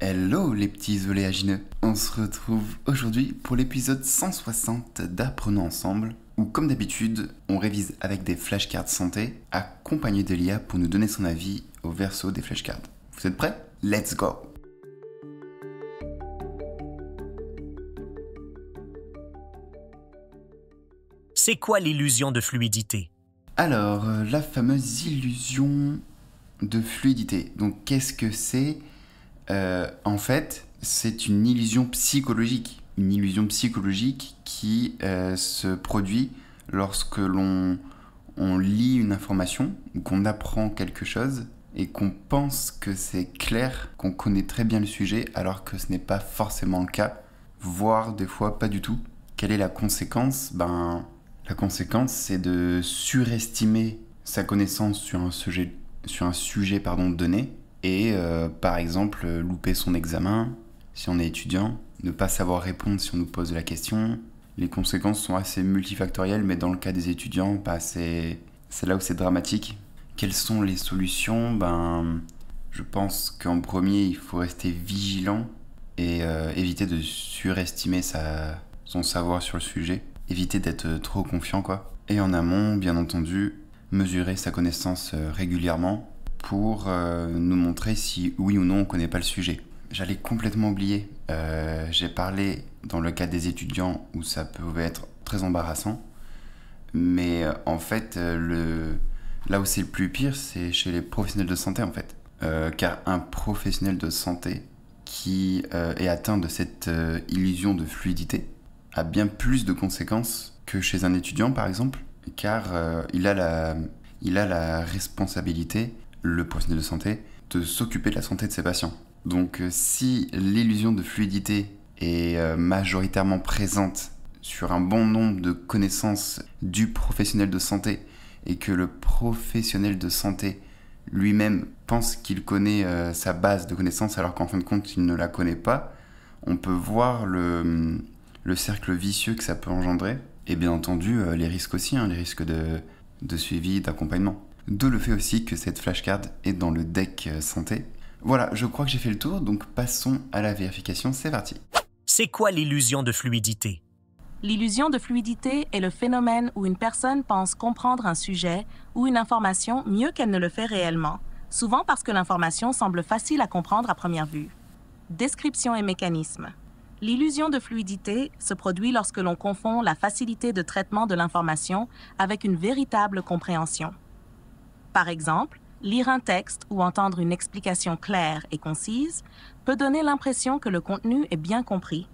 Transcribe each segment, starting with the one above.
Hello les petits oléagineux On se retrouve aujourd'hui pour l'épisode 160 d'Apprenons ensemble, où comme d'habitude, on révise avec des flashcards santé, accompagné d'Elia pour nous donner son avis au verso des flashcards. Vous êtes prêts Let's go C'est quoi l'illusion de fluidité Alors, euh, la fameuse illusion de fluidité. Donc qu'est-ce que c'est euh, en fait, c'est une illusion psychologique. Une illusion psychologique qui euh, se produit lorsque l'on lit une information ou qu'on apprend quelque chose et qu'on pense que c'est clair, qu'on connaît très bien le sujet alors que ce n'est pas forcément le cas, voire des fois pas du tout. Quelle est la conséquence Ben la conséquence c'est de surestimer sa connaissance sur un sujet sur un sujet pardon donné et euh, par exemple louper son examen si on est étudiant, ne pas savoir répondre si on nous pose la question. Les conséquences sont assez multifactorielles, mais dans le cas des étudiants, bah, c'est là où c'est dramatique. Quelles sont les solutions ben, Je pense qu'en premier, il faut rester vigilant et euh, éviter de surestimer son savoir sur le sujet. Éviter d'être euh, trop confiant, quoi. Et en amont, bien entendu, mesurer sa connaissance régulièrement pour euh, nous montrer si oui ou non on connaît pas le sujet. J'allais complètement oublier. Euh, j'ai parlé dans le cas des étudiants où ça pouvait être très embarrassant, mais euh, en fait, le... là où c'est le plus pire, c'est chez les professionnels de santé en fait. car un professionnel de santé qui est atteint de cette illusion de fluidité a bien plus de conséquences que chez un étudiant par exemple, car il a la, il a la responsabilité le professionnel de santé, de s'occuper de la santé de ses patients. Donc euh, si l'illusion de fluidité est euh, majoritairement présente sur un bon nombre de connaissances du professionnel de santé et que le professionnel de santé lui-même pense qu'il connaît euh, sa base de connaissances alors qu'en fin de compte il ne la connaît pas, on peut voir le, cercle vicieux que ça peut engendrer et bien entendu les risques aussi, hein, les risques de suivi, d'accompagnement d'où le fait aussi que cette flashcard est dans le deck euh, santé. Voilà, je crois que j'ai fait le tour, donc passons à la vérification, c'est parti. C'est quoi l'illusion de fluidité L'illusion de fluidité est le phénomène où une personne pense comprendre un sujet ou une information mieux qu'elle ne le fait réellement, souvent parce que l'information semble facile à comprendre à première vue. Description et mécanisme. L'illusion de fluidité se produit lorsque l'on confond la facilité de traitement de l'information avec une véritable compréhension. Par exemple, lire un texte ou entendre une explication claire et concise peut donner l'impression que le contenu est bien compris,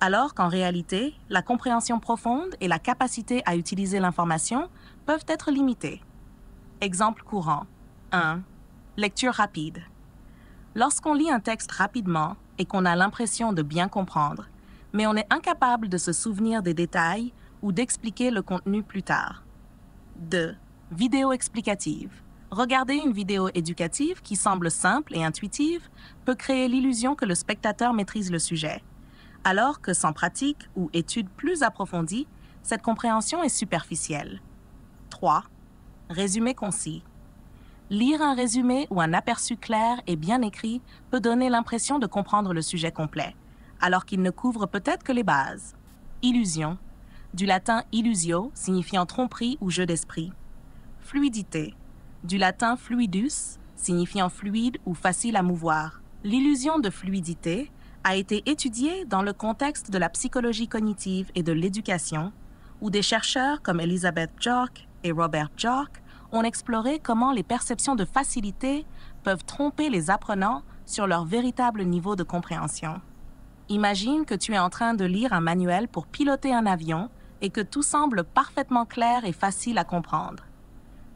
alors qu'en réalité, la compréhension profonde et la capacité à utiliser l'information peuvent être limitées. Exemple courant 1. Lecture rapide. Lorsqu'on lit un texte rapidement et qu'on a l'impression de bien comprendre, mais on est incapable de se souvenir des détails ou d'expliquer le contenu plus tard. 2. Vidéo explicative. Regarder une vidéo éducative qui semble simple et intuitive peut créer l'illusion que le spectateur maîtrise le sujet, alors que sans pratique ou étude plus approfondie, cette compréhension est superficielle. 3. Résumé concis. Lire un résumé ou un aperçu clair et bien écrit peut donner l'impression de comprendre le sujet complet, alors qu'il ne couvre peut-être que les bases. Illusion, du latin illusio signifiant tromperie ou jeu d'esprit Fluidité. Du latin fluidus, signifiant fluide ou facile à mouvoir. L'illusion de fluidité a été étudiée dans le contexte de la psychologie cognitive et de l'éducation, où des chercheurs comme Elizabeth Jork et Robert Jork ont exploré comment les perceptions de facilité peuvent tromper les apprenants sur leur véritable niveau de compréhension. Imagine que tu es en train de lire un manuel pour piloter un avion et que tout semble parfaitement clair et facile à comprendre.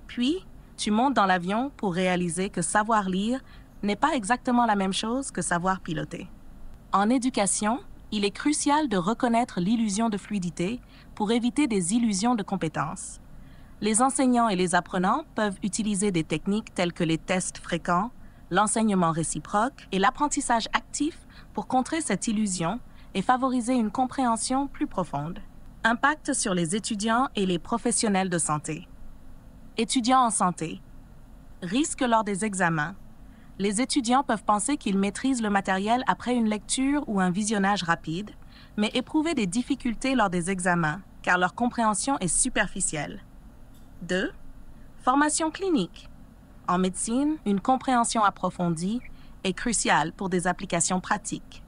Puis, tu montes dans l'avion pour réaliser que savoir lire n'est pas exactement la même chose que savoir piloter. En éducation, il est crucial de reconnaître l'illusion de fluidité pour éviter des illusions de compétences. Les enseignants et les apprenants peuvent utiliser des techniques telles que les tests fréquents, l'enseignement réciproque et l'apprentissage actif pour contrer cette illusion et favoriser une compréhension plus profonde. Impact sur les étudiants et les professionnels de santé. Étudiants en santé. Risque lors des examens. Les étudiants peuvent penser qu'ils maîtrisent le matériel après une lecture ou un visionnage rapide, mais éprouver des difficultés lors des examens, car leur compréhension est superficielle. 2. Formation clinique. En médecine, une compréhension approfondie est cruciale pour des applications pratiques.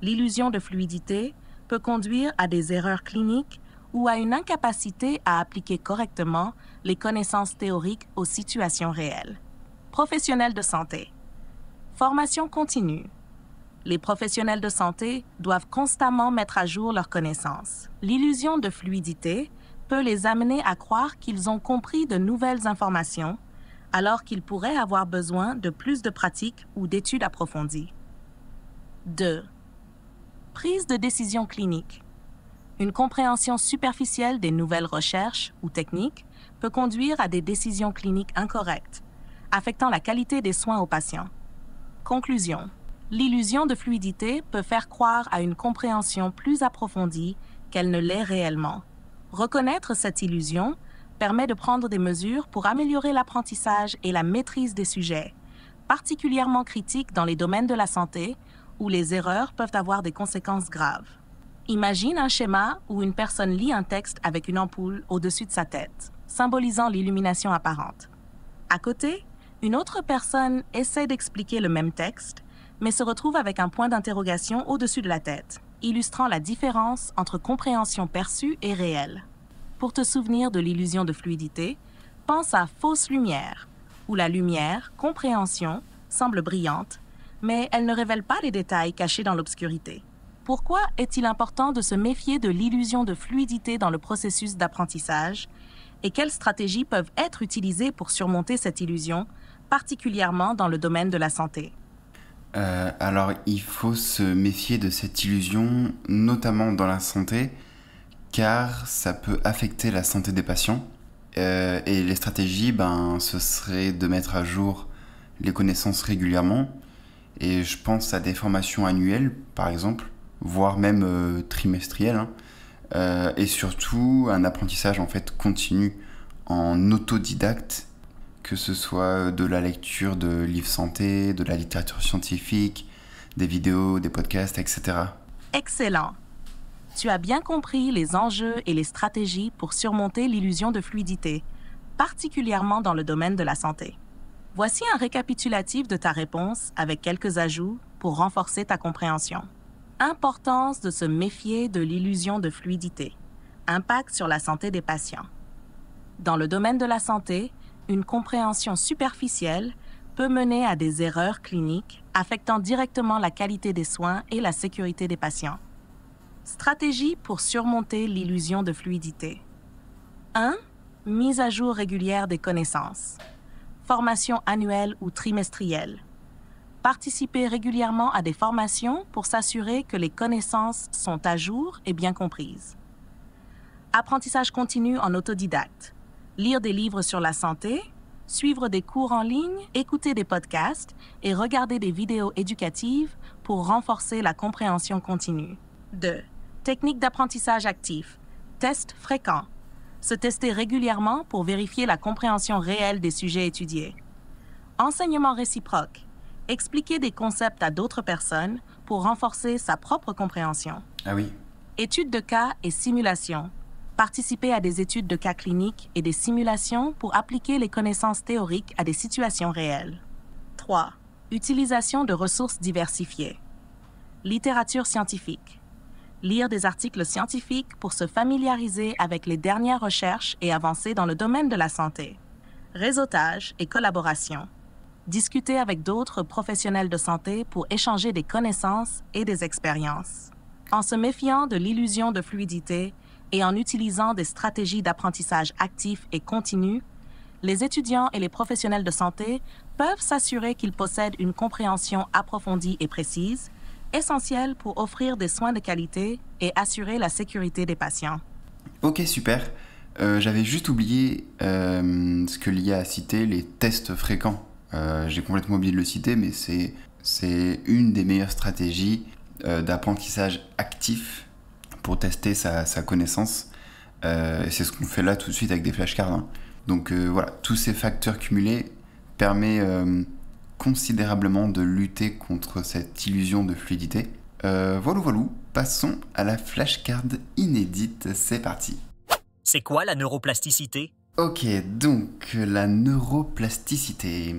L'illusion de fluidité peut conduire à des erreurs cliniques ou à une incapacité à appliquer correctement les connaissances théoriques aux situations réelles. Professionnels de santé. Formation continue. Les professionnels de santé doivent constamment mettre à jour leurs connaissances. L'illusion de fluidité peut les amener à croire qu'ils ont compris de nouvelles informations, alors qu'ils pourraient avoir besoin de plus de pratiques ou d'études approfondies. 2. Prise de décision clinique. Une compréhension superficielle des nouvelles recherches ou techniques peut conduire à des décisions cliniques incorrectes, affectant la qualité des soins aux patients. Conclusion. L'illusion de fluidité peut faire croire à une compréhension plus approfondie qu'elle ne l'est réellement. Reconnaître cette illusion permet de prendre des mesures pour améliorer l'apprentissage et la maîtrise des sujets, particulièrement critiques dans les domaines de la santé où les erreurs peuvent avoir des conséquences graves. Imagine un schéma où une personne lit un texte avec une ampoule au-dessus de sa tête, symbolisant l'illumination apparente. À côté, une autre personne essaie d'expliquer le même texte, mais se retrouve avec un point d'interrogation au-dessus de la tête, illustrant la différence entre compréhension perçue et réelle. Pour te souvenir de l'illusion de fluidité, pense à fausse lumière, où la lumière, compréhension, semble brillante, mais elle ne révèle pas les détails cachés dans l'obscurité. Pourquoi est-il important de se méfier de l'illusion de fluidité dans le processus d'apprentissage et quelles stratégies peuvent être utilisées pour surmonter cette illusion, particulièrement dans le domaine de la santé euh, Alors il faut se méfier de cette illusion, notamment dans la santé, car ça peut affecter la santé des patients. Euh, et les stratégies, ben, ce serait de mettre à jour les connaissances régulièrement. Et je pense à des formations annuelles, par exemple, voire même euh, trimestriel, hein. euh, et surtout un apprentissage en fait continu en autodidacte, que ce soit euh, de la lecture de livres santé, de la littérature scientifique, des vidéos, des podcasts, etc. Excellent. Tu as bien compris les enjeux et les stratégies pour surmonter l'illusion de fluidité, particulièrement dans le domaine de la santé. Voici un récapitulatif de ta réponse avec quelques ajouts pour renforcer ta compréhension. Importance de se méfier de l'illusion de fluidité. Impact sur la santé des patients. Dans le domaine de la santé, une compréhension superficielle peut mener à des erreurs cliniques affectant directement la qualité des soins et la sécurité des patients. Stratégie pour surmonter l'illusion de fluidité. 1. Mise à jour régulière des connaissances. Formation annuelle ou trimestrielle participer régulièrement à des formations pour s'assurer que les connaissances sont à jour et bien comprises. Apprentissage continu en autodidacte. Lire des livres sur la santé, suivre des cours en ligne, écouter des podcasts et regarder des vidéos éducatives pour renforcer la compréhension continue. 2. Technique d'apprentissage actif. Test fréquent. Se tester régulièrement pour vérifier la compréhension réelle des sujets étudiés. Enseignement réciproque expliquer des concepts à d'autres personnes pour renforcer sa propre compréhension. Ah oui. Études de cas et simulations. Participer à des études de cas cliniques et des simulations pour appliquer les connaissances théoriques à des situations réelles. 3. Utilisation de ressources diversifiées. Littérature scientifique. Lire des articles scientifiques pour se familiariser avec les dernières recherches et avancer dans le domaine de la santé. Réseautage et collaboration discuter avec d'autres professionnels de santé pour échanger des connaissances et des expériences. En se méfiant de l'illusion de fluidité et en utilisant des stratégies d'apprentissage actif et continu, les étudiants et les professionnels de santé peuvent s'assurer qu'ils possèdent une compréhension approfondie et précise, essentielle pour offrir des soins de qualité et assurer la sécurité des patients. Ok, super. Euh, j'avais juste oublié euh, ce que l'IA a cité, les tests fréquents. Euh, j'ai complètement oublié de le citer, mais c'est une des meilleures stratégies euh, d'apprentissage actif pour tester sa, connaissance. Euh, et c'est ce qu'on fait là tout de suite avec des flashcards. Hein. Donc voilà, tous ces facteurs cumulés permettent considérablement de lutter contre cette illusion de fluidité. voilà, voilà, passons à la flashcard inédite, c'est parti. C'est quoi la neuroplasticité Ok, donc la neuroplasticité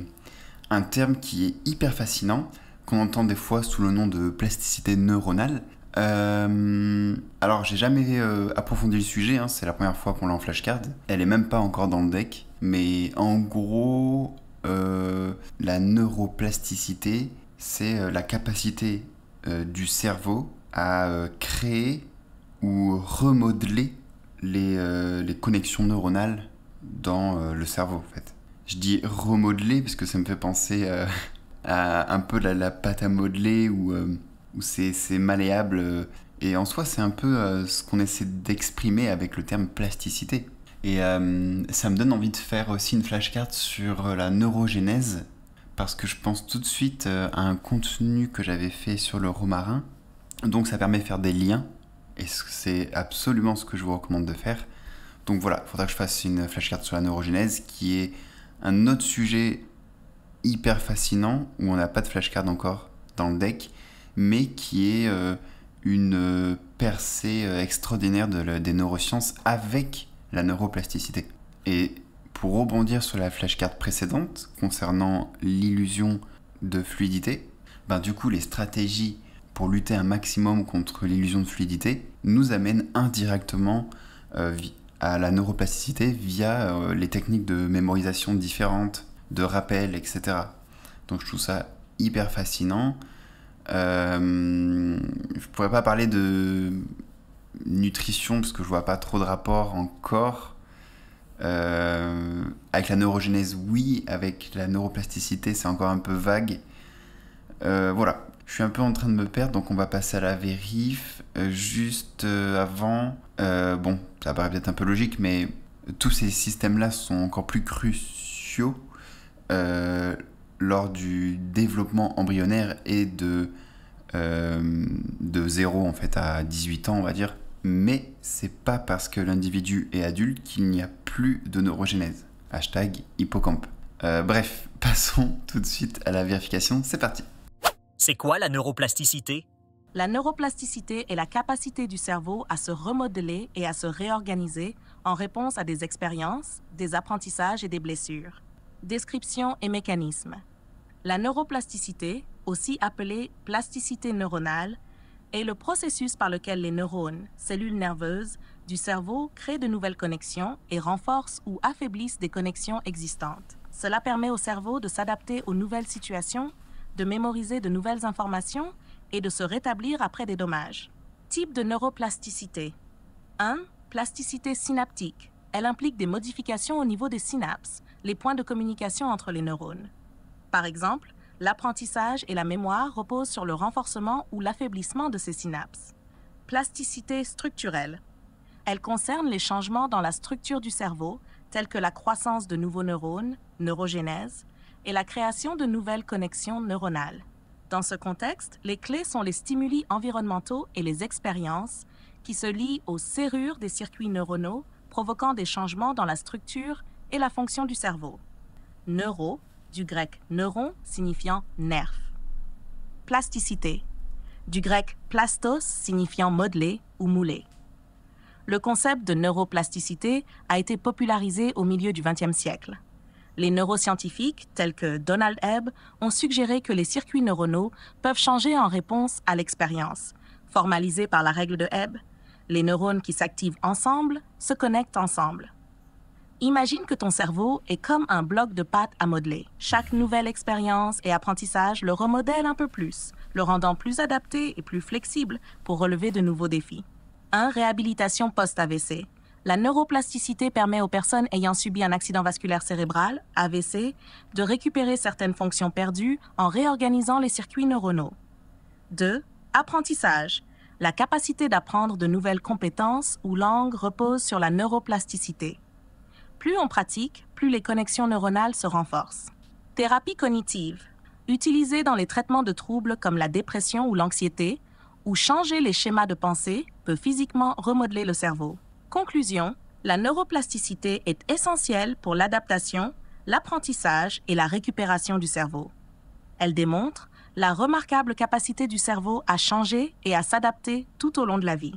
un terme qui est hyper fascinant, qu'on entend des fois sous le nom de plasticité neuronale. Euh, alors j'ai jamais euh, approfondi le sujet, hein, c'est la première fois qu'on l'a en flashcard. Elle est même pas encore dans le deck, mais en gros, euh, la neuroplasticité, c'est la capacité du cerveau à créer ou remodeler les connexions neuronales dans le cerveau en fait je dis remodeler parce que ça me fait penser euh, à un peu la, la, pâte à modeler où, euh, ou c'est malléable. Euh, et en soi, c'est un peu ce qu'on essaie d'exprimer avec le terme plasticité. Et ça me donne envie de faire aussi une flashcard sur la neurogénèse parce que je pense tout de suite à un contenu que j'avais fait sur le romarin. Donc ça permet de faire des liens et c'est absolument ce que je vous recommande de faire. Donc voilà, il faudra que je fasse une flashcard sur la neurogénèse qui est un autre sujet hyper fascinant où on n'a pas de flashcard encore dans le deck, mais qui est euh, une euh, percée euh, extraordinaire des neurosciences avec la neuroplasticité. Et pour rebondir sur la flashcard précédente concernant l'illusion de fluidité, ben du coup les stratégies pour lutter un maximum contre l'illusion de fluidité nous amènent indirectement à la neuroplasticité via euh, les techniques de mémorisation différentes, de rappel, etc. Donc je trouve ça hyper fascinant. Euh, je pourrais pas parler de nutrition parce que je vois pas trop de rapport encore. Euh, avec la neurogenèse, oui. Avec la neuroplasticité, c'est encore un peu vague. voilà. Je suis un peu en train de me perdre, donc on va passer à la vérif. juste avant, euh, bon, ça paraît peut-être un peu logique, mais tous ces systèmes-là sont encore plus cruciaux euh, lors du développement embryonnaire et de, euh, de 0 en fait à 18 ans, on va dire. Mais c'est pas parce que l'individu est adulte qu'il n'y a plus de neurogénèse. Hashtag hippocampe. Euh, bref, passons tout de suite à la vérification, c'est parti. C'est quoi la neuroplasticité la neuroplasticité est la capacité du cerveau à se remodeler et à se réorganiser en réponse à des expériences, des apprentissages et des blessures. Description et mécanismes La neuroplasticité, aussi appelée plasticité neuronale, est le processus par lequel les neurones, cellules nerveuses, du cerveau créent de nouvelles connexions et renforcent ou affaiblissent des connexions existantes. Cela permet au cerveau de s'adapter aux nouvelles situations, de mémoriser de nouvelles informations et de se rétablir après des dommages. Type de neuroplasticité 1. Plasticité synaptique. Elle implique des modifications au niveau des synapses, les points de communication entre les neurones. Par exemple, l'apprentissage et la mémoire reposent sur le renforcement ou l'affaiblissement de ces synapses. Plasticité structurelle. Elle concerne les changements dans la structure du cerveau, tels que la croissance de nouveaux neurones, neurogénèse, et la création de nouvelles connexions neuronales. Dans ce contexte, les clés sont les stimuli environnementaux et les expériences qui se lient aux serrures des circuits neuronaux, provoquant des changements dans la structure et la fonction du cerveau. Neuro, du grec neuron signifiant nerf. Plasticité, du grec plastos signifiant modeler ou mouler. Le concept de neuroplasticité a été popularisé au milieu du XXe siècle. Les neuroscientifiques, tels que Donald Hebb, ont suggéré que les circuits neuronaux peuvent changer en réponse à l'expérience, formalisée par la règle de Hebb. Les neurones qui s'activent ensemble se connectent ensemble. Imagine que ton cerveau est comme un bloc de pâte à modeler. Chaque nouvelle expérience et apprentissage le remodèle un peu plus, le rendant plus adapté et plus flexible pour relever de nouveaux défis. 1. Réhabilitation post-AVC. La neuroplasticité permet aux personnes ayant subi un accident vasculaire cérébral, AVC, de récupérer certaines fonctions perdues en réorganisant les circuits neuronaux. 2. Apprentissage. La capacité d'apprendre de nouvelles compétences ou langues repose sur la neuroplasticité. Plus on pratique, plus les connexions neuronales se renforcent. Thérapie cognitive. Utilisée dans les traitements de troubles comme la dépression ou l'anxiété, ou changer les schémas de pensée peut physiquement remodeler le cerveau. Conclusion, la neuroplasticité est essentielle pour l'adaptation, l'apprentissage et la récupération du cerveau. Elle démontre la remarquable capacité du cerveau à changer et à s'adapter tout au long de la vie.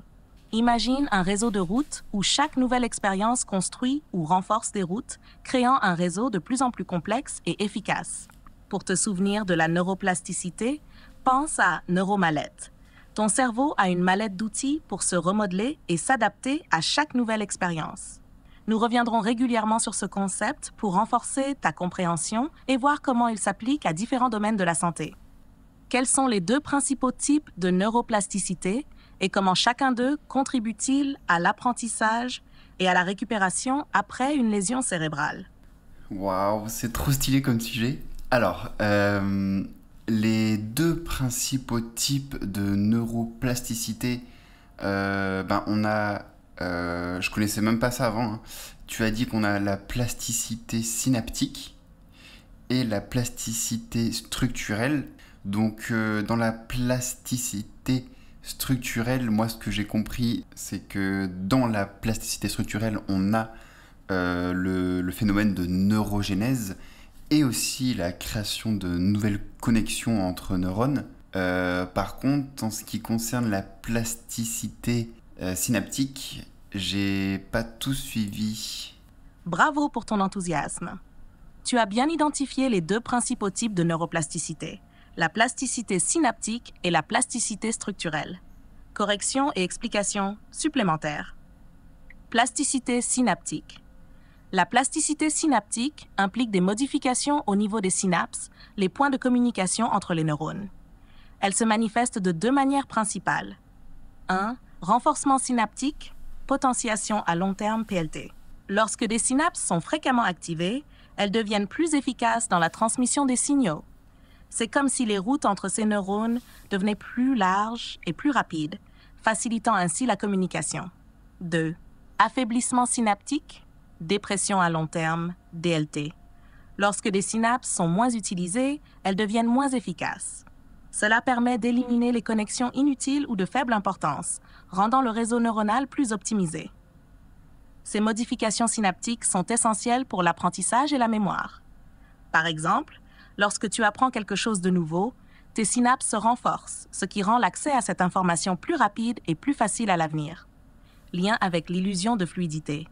Imagine un réseau de routes où chaque nouvelle expérience construit ou renforce des routes, créant un réseau de plus en plus complexe et efficace. Pour te souvenir de la neuroplasticité, pense à Neuromalette. Ton cerveau a une mallette d'outils pour se remodeler et s'adapter à chaque nouvelle expérience. Nous reviendrons régulièrement sur ce concept pour renforcer ta compréhension et voir comment il s'applique à différents domaines de la santé. Quels sont les deux principaux types de neuroplasticité et comment chacun d'eux contribue-t-il à l'apprentissage et à la récupération après une lésion cérébrale Waouh, c'est trop stylé comme sujet. Alors, euh, les deux principaux types de neuroplasticité, euh, ben, on a, euh, je connaissais même pas ça avant. Hein. Tu as dit qu'on a la plasticité synaptique et la plasticité structurelle. Donc euh, dans la plasticité structurelle, moi ce que j'ai compris, c'est que dans la plasticité structurelle, on a le, le phénomène de neurogénèse et aussi la création de nouvelles connexions entre neurones. Euh, par contre, en ce qui concerne la plasticité euh, synaptique, j'ai pas tout suivi. Bravo pour ton enthousiasme. Tu as bien identifié les deux principaux types de neuroplasticité, la plasticité synaptique et la plasticité structurelle. Correction et explication supplémentaires. Plasticité synaptique. La plasticité synaptique implique des modifications au niveau des synapses, les points de communication entre les neurones. Elle se manifeste de deux manières principales. 1. Renforcement synaptique, potentiation à long terme PLT. Lorsque des synapses sont fréquemment activées, elles deviennent plus efficaces dans la transmission des signaux. C'est comme si les routes entre ces neurones devenaient plus larges et plus rapides, facilitant ainsi la communication. 2. Affaiblissement synaptique, dépression à long terme, DLT. Lorsque des synapses sont moins utilisées, elles deviennent moins efficaces. Cela permet d'éliminer les connexions inutiles ou de faible importance, rendant le réseau neuronal plus optimisé. Ces modifications synaptiques sont essentielles pour l'apprentissage et la mémoire. Par exemple, lorsque tu apprends quelque chose de nouveau, tes synapses se renforcent, ce qui rend l'accès à cette information plus rapide et plus facile à l'avenir. Lien avec l'illusion de fluidité.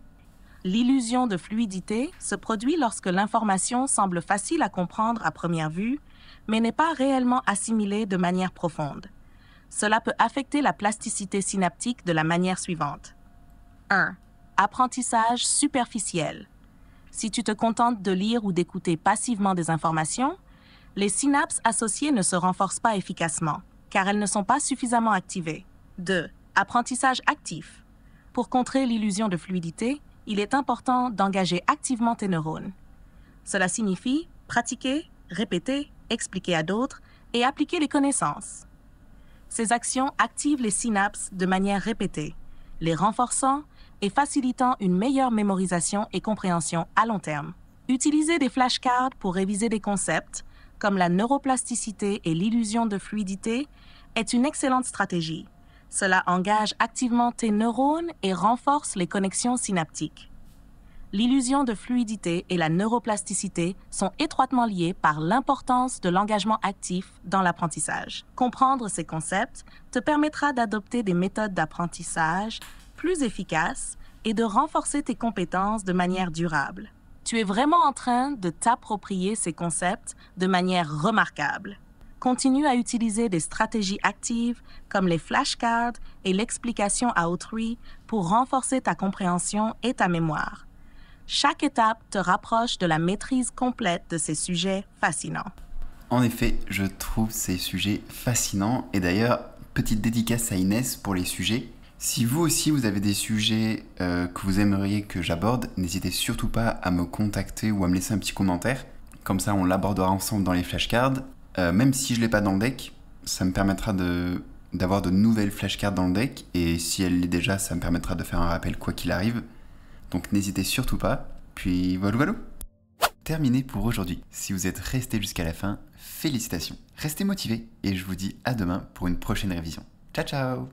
L'illusion de fluidité se produit lorsque l'information semble facile à comprendre à première vue, mais n'est pas réellement assimilée de manière profonde. Cela peut affecter la plasticité synaptique de la manière suivante. 1. Apprentissage superficiel. Si tu te contentes de lire ou d'écouter passivement des informations, les synapses associées ne se renforcent pas efficacement, car elles ne sont pas suffisamment activées. 2. Apprentissage actif. Pour contrer l'illusion de fluidité, il est important d'engager activement tes neurones. Cela signifie pratiquer, répéter, expliquer à d'autres et appliquer les connaissances. Ces actions activent les synapses de manière répétée, les renforçant et facilitant une meilleure mémorisation et compréhension à long terme. Utiliser des flashcards pour réviser des concepts, comme la neuroplasticité et l'illusion de fluidité, est une excellente stratégie. Cela engage activement tes neurones et renforce les connexions synaptiques. L'illusion de fluidité et la neuroplasticité sont étroitement liées par l'importance de l'engagement actif dans l'apprentissage. Comprendre ces concepts te permettra d'adopter des méthodes d'apprentissage plus efficaces et de renforcer tes compétences de manière durable. Tu es vraiment en train de t'approprier ces concepts de manière remarquable continue à utiliser des stratégies actives comme les flashcards et l'explication à autrui pour renforcer ta compréhension et ta mémoire. Chaque étape te rapproche de la maîtrise complète de ces sujets fascinants. En effet, je trouve ces sujets fascinants et d'ailleurs, petite dédicace à Inès pour les sujets. Si vous aussi vous avez des sujets euh, que vous aimeriez que j'aborde, n'hésitez surtout pas à me contacter ou à me laisser un petit commentaire. Comme ça, on l'abordera ensemble dans les flashcards. Euh, même si je l'ai pas dans le deck, ça me permettra de d'avoir de nouvelles flashcards dans le deck, et si elle l'est déjà, ça me permettra de faire un rappel quoi qu'il arrive. Donc n'hésitez surtout pas, puis voilà voilà Terminé pour aujourd'hui. Si vous êtes resté jusqu'à la fin, félicitations. Restez motivés, et je vous dis à demain pour une prochaine révision. Ciao ciao